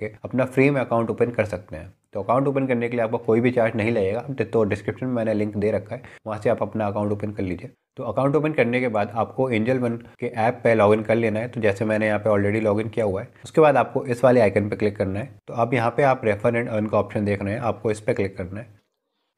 करके अपना फ्री में अकाउंट ओपन कर सकते हैं तो अकाउंट ओपन करने के लिए आपको कोई भी चार्ज नहीं लगेगा तो डिस्क्रिप्शन में मैंने लिंक दे रखा है वहाँ से आप अपना अकाउंट ओपन कर लीजिए तो अकाउंट ओपन करने के बाद आपको एंजल वन के ऐप पे लॉगिन कर लेना है तो जैसे मैंने यहाँ पे ऑलरेडी लॉगिन किया हुआ है उसके बाद आपको इस वाले आइकन पे क्लिक करना है तो आप यहाँ पे आप रेफर एंड अर्न का ऑप्शन देख रहे हैं आपको इस पर क्लिक करना है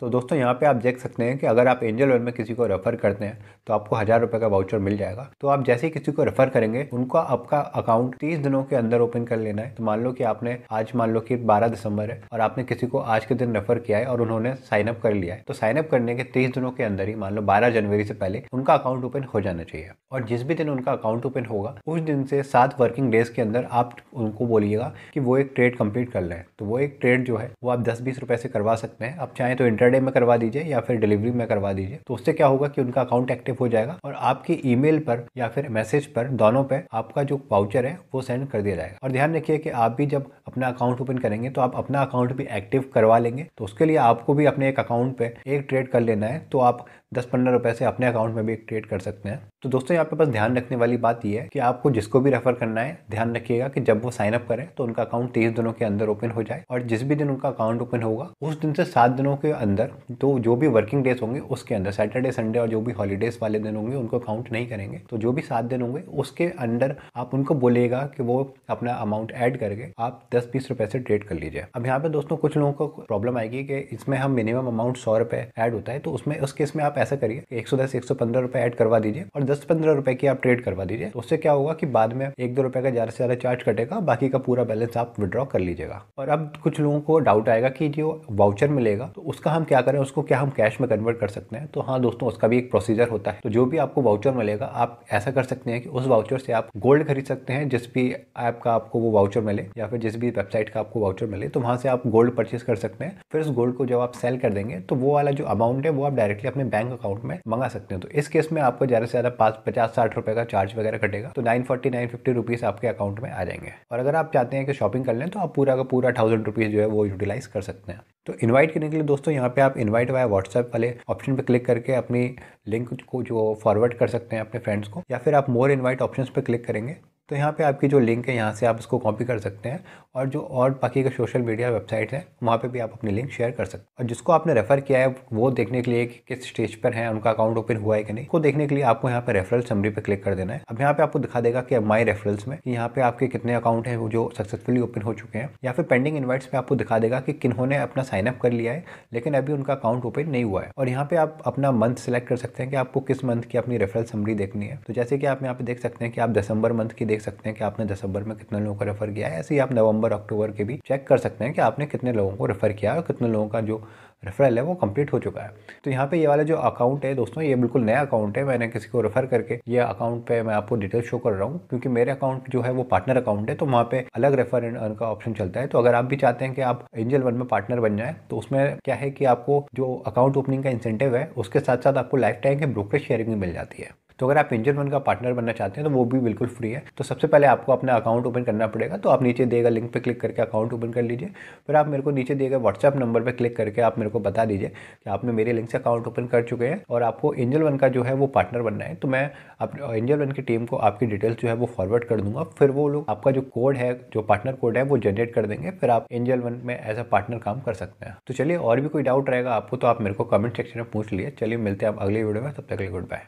तो दोस्तों यहाँ पे आप देख सकते हैं कि अगर आप एंजल वन में किसी को रेफ़र करते हैं तो आपको हज़ार रुपये का वाउचर मिल जाएगा तो आप जैसे ही किसी को रेफ़र करेंगे उनको आपका अकाउंट तीस दिनों के अंदर ओपन कर लेना है तो मान लो कि आपने आज मान लो कि बारह दिसंबर है और आपने किसी को आज के दिन रेफ़र किया है और उन्होंने साइनअप कर लिया है तो साइनअप करने के तीस दिनों के अंदर ही मान लो बारह जनवरी से पहले उनका अकाउंट ओपन हो जाना चाहिए और जिस भी दिन उनका अकाउंट ओपन होगा उस दिन से सात वर्किंग डेज के अंदर आप उनको बोलिएगा कि वो एक ट्रेड कंप्लीट कर रहे हैं तो वो एक ट्रेड जो है वो आप दस बीस रुपये से करवा सकते हैं आप चाहें तो इंटरनेट सैटरडे में करवा दीजिए या फिर डिलीवरी में करवा दीजिए तो उससे क्या होगा कि उनका अकाउंट एक्टिव हो जाएगा और आपकी ईमेल पर या फिर मैसेज पर दोनों पे आपका जो वाउचर है वो सेंड कर दिया जाएगा और ध्यान रखिए कि आप भी जब अपना अकाउंट ओपन करेंगे तो आप अपना अकाउंट भी एक्टिव करवा लेंगे तो उसके लिए आपको भी अपने एक अकाउंट पे एक ट्रेड कर लेना है तो आप दस पंद्रह रुपए से अपने अकाउंट में भी क्रिएट कर सकते हैं तो दोस्तों यहाँ पे बस ध्यान रखने वाली बात यह है कि आपको जिसको भी रेफर करना है ध्यान रखिएगा कि जब वो साइन अप करें तो उनका अकाउंट तेईस दिनों के अंदर ओपन हो जाए और जिस भी दिन उनका अकाउंट ओपन होगा उस दिन से सात दिनों के अंदर तो जो भी वर्किंग डेज होंगे उसके अंदर सैटरडे संडे और जो भी हॉलीडेज वाले दिन होंगे उनको अकाउंट नहीं करेंगे तो जो भी सात दिन होंगे उसके अंदर आप उनको बोलेगा कि वो अपना अमाउंट ऐड करके आप दस बीस रुपए से ट्रेड कर लीजिए अब यहाँ पे दोस्तों कुछ लोगों को प्रॉब्लम आएगी कि इसमें हम मिनिमम अमाउंट सौ रुपए ऐड होता है तो उसमें उस केस में आप ऐसा करिए एक सौ दस एक सौ पंद्रह रुपए ऐड करवा दीजिए और दस पंद्रह रुपए की आप ट्रेड करवा दीजिए तो उससे क्या होगा कि बाद में एक दो रुपए का ज्यादा से ज्यादा चार्ज कटेगा बाकी का पूरा बैलेंस आप विड्रॉ कर लीजिएगा और अब कुछ लोगों को डाउट आएगा कि जो वाउचर मिलेगा तो उसका हम क्या करें उसको क्या हम कैश में कन्वर्ट कर सकते हैं तो हाँ दोस्तों उसका भी एक प्रोसीजर होता है तो जो भी आपको वाउचर मिलेगा आप ऐसा कर सकते हैं कि उस वाउचर से आप गोल्ड खरीद सकते हैं जिस भी ऐप का आपको वो वाउचर मिले या फिर जिस भी वेबसाइट का आपको वाउचर मिले तो वहां से आप गोल्ड परचेज कर सकते हैं फिर उस गोल्ड को जब आप सेल कर देंगे तो वो वाला जो अमाउंट है वो आप डायरेक्टली अपने बैंक बैंक अकाउंट में मंगा सकते हैं तो इस केस में आपको ज़्यादा से ज़्यादा पांच पचास साठ रुपए का चार्ज वगैरह कटेगा तो nine forty nine fifty rupees आपके अकाउंट में आ जाएंगे और अगर आप चाहते हैं कि शॉपिंग कर लें तो आप पूरा का पूरा थाउजेंड रुपीज़ जो है वो यूटिलाइज़ कर सकते हैं तो इन्वाइट करने के लिए दोस्तों यहाँ पे आप इनवाइट वाया व्हाट्सएप वाले ऑप्शन पे क्लिक करके अपनी लिंक को जो फॉरवर्ड कर सकते हैं अपने फ्रेंड्स को या फिर आप मोर इन्वाइट ऑप्शंस पे क्लिक करेंगे तो यहाँ पे आपकी जो लिंक है यहाँ से आप उसको कॉपी कर सकते हैं और जो और बाकी का सोशल मीडिया वेबसाइट है वहाँ पे भी आप अपनी लिंक शेयर कर सकते हैं और जिसको आपने रेफ़र किया है वो देखने के लिए कि किस स्टेज पर है उनका अकाउंट ओपन हुआ है कि नहीं वो देखने के लिए आपको यहाँ पे रेफरल समरी पे क्लिक कर देना है अब यहाँ पे आपको दिखा देगा कि माई रेफरल्स में यहाँ पे आपके कितने अकाउंट हैं जो सक्सेसफुली ओपन हो चुके हैं या फिर पेंडिंग इन्वाइट्स में आपको दिखा देगा कि किन्होंने अपना साइनअप कर लिया है लेकिन अभी उनका अकाउंट ओपन नहीं हुआ है और यहाँ पे आप अपना मंथ सेलेक्ट कर सकते हैं कि आपको किस मंथ की अपनी रेफरल समरी देखनी है तो जैसे कि आप यहाँ पे देख सकते हैं कि आप दिसंबर मंथ की देख देख सकते हैं कि आपने दिसंबर में कितने लोगों को रेफर किया है ऐसे ही आप नवंबर अक्टूबर के भी चेक कर सकते हैं कि आपने कितने लोगों को रेफर किया है और कितने लोगों का जो रेफरल है वो कंप्लीट हो चुका है तो यहाँ पे ये वाला जो अकाउंट है दोस्तों ये बिल्कुल नया अकाउंट है मैंने किसी को रेफर करके ये अकाउंट पे मैं आपको डिटेल शो कर रहा हूँ क्योंकि मेरे अकाउंट जो है वो पार्टनर अकाउंट है तो वहाँ पे अलग रेफर का ऑप्शन चलता है तो अगर आप भी चाहते हैं कि आप एंजल वन में पार्टनर बन जाए तो उसमें क्या है कि आपको जो अकाउंट ओपनिंग का इंसेंटिव है उसके साथ साथ आपको लाइफ टाइम के ब्रोकरेज शेयरिंग भी मिल जाती है तो अगर आप इंजन वन का पार्टनर बनना चाहते हैं तो वो भी बिल्कुल फ्री है तो सबसे पहले आपको अपना अकाउंट ओपन करना पड़ेगा तो आप नीचे देगा लिंक पर क्लिक करके अकाउंट ओपन कर लीजिए फिर आप मेरे को नीचे देगा व्हाट्सअप नंबर पर क्लिक करके आप मेरे को बता दीजिए कि आपने मेरे लिंक से अकाउंट ओपन कर चुके हैं और आपको एंजल वन का जो है वो पार्टनर बनना है तो मैं आप एंजल वन की टीम को आपकी डिटेल्स जो है वो फॉरवर्ड कर दूंगा फिर वो लोग आपका जो कोड है जो पार्टनर कोड है वो जनरेट कर देंगे फिर आप एंजल वन में एज अ पार्टनर काम कर सकते हैं तो चलिए और भी कोई डाउट रहेगा आपको तो आप मेरे को कमेंट सेक्शन में पूछ लिए चलिए मिलते हैं आप अगले वीडियो में तब तक गुड बाय